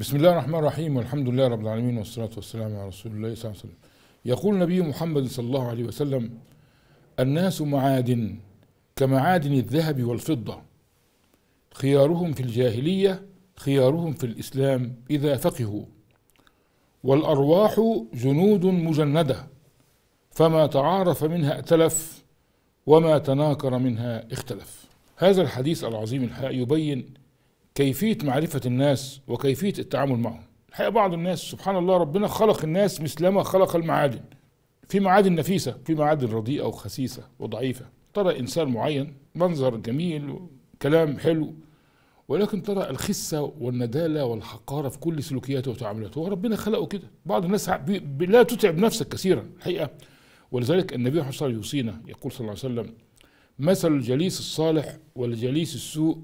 بسم الله الرحمن الرحيم والحمد لله رب العالمين والصلاة والسلام على رسول الله صلى الله عليه وسلم يقول نبي محمد صلى الله عليه وسلم الناس معادن كمعادن الذهب والفضة خيارهم في الجاهلية خيارهم في الإسلام إذا فقهوا والأرواح جنود مجندة فما تعارف منها ائتلف وما تناكر منها اختلف هذا الحديث العظيم الحقيقي يبين كيفية معرفة الناس وكيفية التعامل معهم الحقيقة بعض الناس سبحان الله ربنا خلق الناس مثلما خلق المعادن في معادن نفيسة في معادن رديئة وخسيسة وضعيفة ترى إنسان معين منظر جميل كلام حلو ولكن ترى الخسة والندالة والحقارة في كل سلوكياته وتعاملاته وربنا خلقه كده بعض الناس لا تتعب نفسك كثيرا الحقيقة ولذلك النبي صلى الله عليه وسلم يوصينا يقول صلى الله عليه وسلم مثل الجليس الصالح والجليس السوء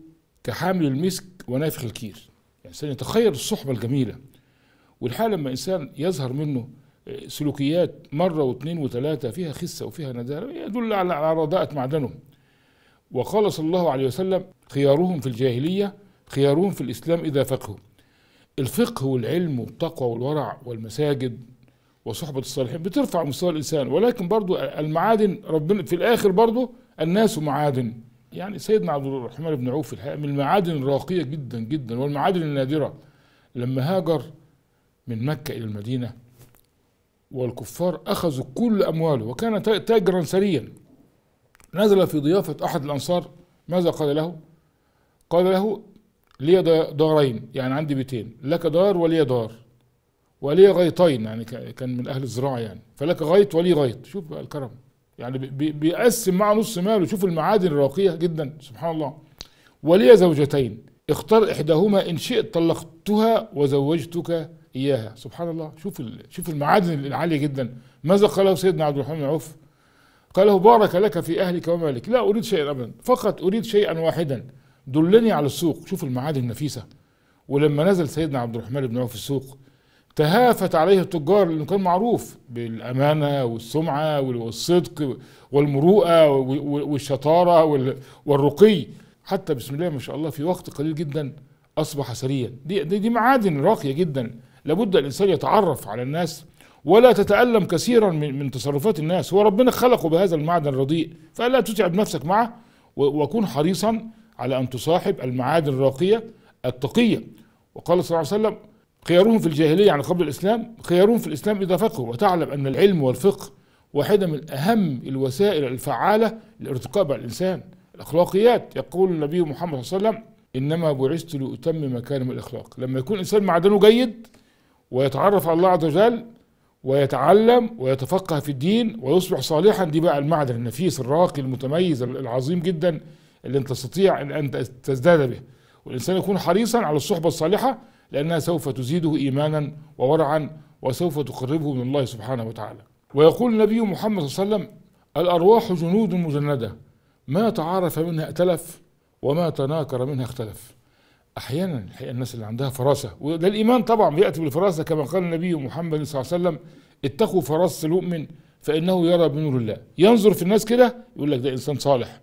كحامل المسك ونافخ الكير يعني الإنسان يتخير الصحبة الجميلة والحال لما إنسان يظهر منه آه، سلوكيات مرة واثنين وثلاثة فيها خسة وفيها ندالة يدل على رداءة معدنهم وقال صلى الله عليه وسلم خيارهم في الجاهلية خيارهم في الإسلام إذا فقهوا الفقه والعلم والتقوى والورع والمساجد وصحبة الصالحين بترفع مستوى الإنسان ولكن برضو المعادن ربنا في الآخر برضو الناس معادن يعني سيدنا عبد الرحمن بن عوف الحقيقه من المعادن الراقيه جدا جدا والمعادن النادره لما هاجر من مكه الى المدينه والكفار اخذوا كل امواله وكان تاجرا سريا نزل في ضيافه احد الانصار ماذا قال له؟ قال له لي دارين يعني عندي بيتين لك دار ولي دار ولي غيطين يعني كان من اهل الزراعه يعني فلك غيط ولي غيط شوف بقى الكرم يعني بيقسم معه نص ماله شوف المعادن الراقية جدا سبحان الله ولي زوجتين اختار إحداهما إن شئت طلقتها وزوجتك إياها سبحان الله شوف شوف المعادن العالية جدا ماذا قاله سيدنا عبد الرحمن عوف له بارك لك في أهلك ومالك لا أريد شيئا أبدا فقط أريد شيئا واحدا دلني على السوق شوف المعادن النفيسة ولما نزل سيدنا عبد الرحمن بن عوف السوق تهافت عليه التجار لأنه كان معروف بالأمانة والسمعة والصدق والمروءة والشطارة والرقي حتى بسم الله ما شاء الله في وقت قليل جدا أصبح سريا دي, دي, دي معادن راقية جدا لابد الإنسان يتعرف على الناس ولا تتألم كثيرا من, من تصرفات الناس هو ربنا خلقه بهذا المعدن الرديء فلا تتعب نفسك معه وكن حريصا على أن تصاحب المعادن الراقية التقية وقال صلى الله عليه وسلم خيارهم في الجاهلية يعني قبل الإسلام خيارهم في الإسلام إذا فقهوا وتعلم أن العلم والفقه واحدة من أهم الوسائل الفعالة للارتقاء بالإنسان الأخلاقيات يقول النبي محمد صلى الله عليه وسلم إنما بعثت لأتمم مكارم الأخلاق لما يكون الإنسان معدنه جيد ويتعرف على الله عز وجل ويتعلم ويتفقه في الدين ويصبح صالحا دي بقى المعدن النفيس الراقي المتميز العظيم جدا اللي انت تستطيع ان تزداد به والانسان يكون حريصا على الصحبه الصالحه لأنها سوف تزيده إيمانا وورعا وسوف تقربه من الله سبحانه وتعالى ويقول النبي محمد صلى الله عليه وسلم الأرواح جنود مجندة ما تعارف منها ائتلف وما تناكر منها اختلف أحيانا الحقيقة الناس اللي عندها فراسة وده الإيمان طبعا بيأتي بالفراسة كما قال النبي محمد صلى الله عليه وسلم اتقوا فراسة المؤمن فإنه يرى بنور الله ينظر في الناس كده يقول لك ده إنسان صالح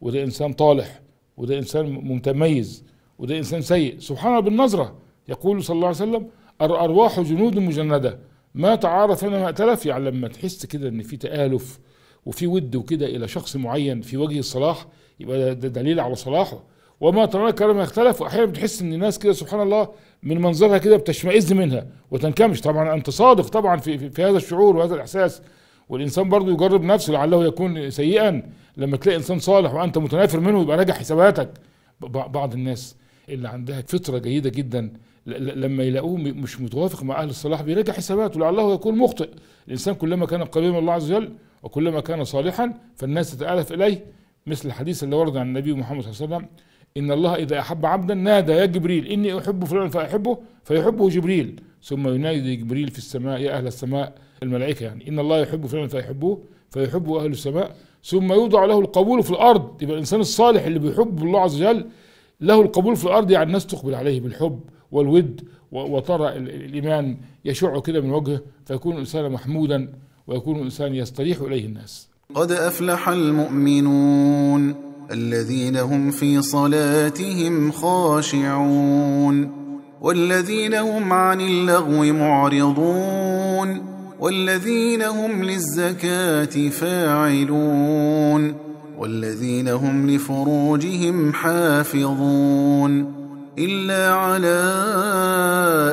وده إنسان طالح وده إنسان متميز وده إنسان سيء سبحان الله بالنظرة يقول صلى الله عليه وسلم الارواح جنود مجندة ما تعارف ما اتلف يعني لما تحس كده ان في تآلف وفي ود وكده الى شخص معين في وجه الصلاح يبقى ده دليل على صلاحه وما تنكر ما اختلف واحيانا بتحس ان الناس كده سبحان الله من منظرها كده بتشمئز منها وتنكمش طبعا انت صادق طبعا في, في هذا الشعور وهذا الاحساس والانسان برضه يجرب نفسه لعله يكون سيئا لما تلاقي انسان صالح وانت متنافر منه يبقى راجع حساباتك بعض الناس اللي عندها فطره جيده جدا لما يلاقوه مش متوافق مع اهل الصلاح بيراجع حساباته لعله يكون مخطئ الانسان كلما كان قريبا من الله عز وجل وكلما كان صالحا فالناس تتالف اليه مثل الحديث اللي ورد عن النبي محمد صلى الله عليه وسلم ان الله اذا احب عبدا نادى يا جبريل اني احب فلان فاحبه فيحبه جبريل ثم ينادي جبريل في السماء يا اهل السماء الملائكه يعني ان الله يحب فلان فيحبوه فيحبه اهل السماء ثم يوضع له القبول في الارض يبقى الانسان الصالح اللي بيحب الله عز وجل له القبول في الارض يعني الناس تقبل عليه بالحب والود وترى الإيمان يشع كده من وجهه فيكون الإنسان محمودا ويكون الإنسان يستريح إليه الناس قد أفلح المؤمنون الذين هم في صلاتهم خاشعون والذين هم عن اللغو معرضون والذين هم للزكاة فاعلون والذين هم لفروجهم حافظون إلا على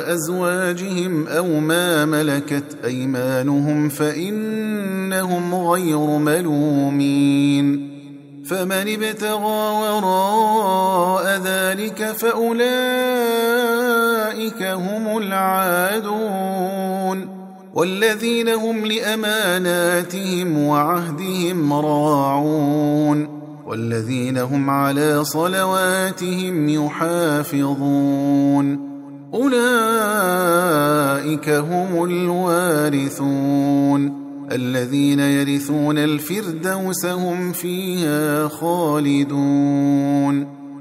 أزواجهم أو ما ملكت أيمانهم فإنهم غير ملومين فمن ابتغى وراء ذلك فأولئك هم العادون والذين هم لأماناتهم وعهدهم راعون والذين هم على صلواتهم يحافظون أولئك هم الوارثون الذين يرثون الفردوس هم فيها خالدون